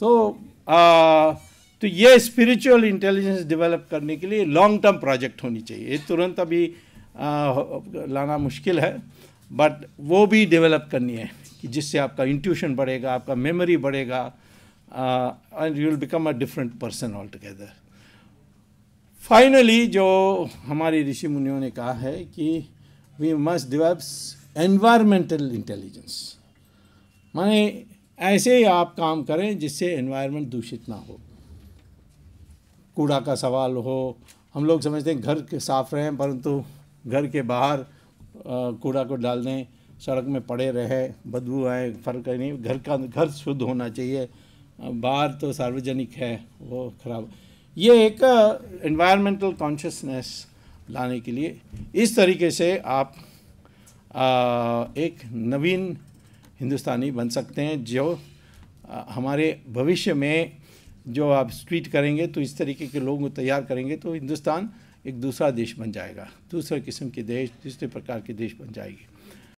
तो आ, तो ये स्पिरिचुअल इंटेलिजेंस डेवलप करने के लिए लॉन्ग टर्म प्रोजेक्ट होनी चाहिए ये तुरंत अभी आ, लाना मुश्किल है बट वो भी डेवलप करनी है कि जिससे आपका इंट्यूशन बढ़ेगा आपका मेमोरी बढ़ेगा and you will become a different person all together finally जो हमारे ऋषि मुनियों ने कहा है कि we must develop environmental intelligence माने ऐसे ही आप काम करें जिससे इन्वायरमेंट दूषित ना हो कूड़ा का सवाल हो हम लोग समझते हैं घर के साफ रहें परंतु घर के बाहर कूड़ा को डाल दें सड़क में पड़े रहे बदबू आए फर्क नहीं घर का घर शुद्ध होना चाहिए बाहर तो सार्वजनिक है वो खराब ये एक इन्वायरमेंटल कॉन्शियसनेस लाने के लिए इस तरीके से आप आ, एक नवीन हिंदुस्तानी बन सकते हैं जो हमारे भविष्य में जो आप स्ट्रीट करेंगे तो इस तरीके के लोगों को तैयार करेंगे तो हिंदुस्तान एक दूसरा देश बन जाएगा दूसरे किस्म के देश दूसरे प्रकार के देश बन जाएगी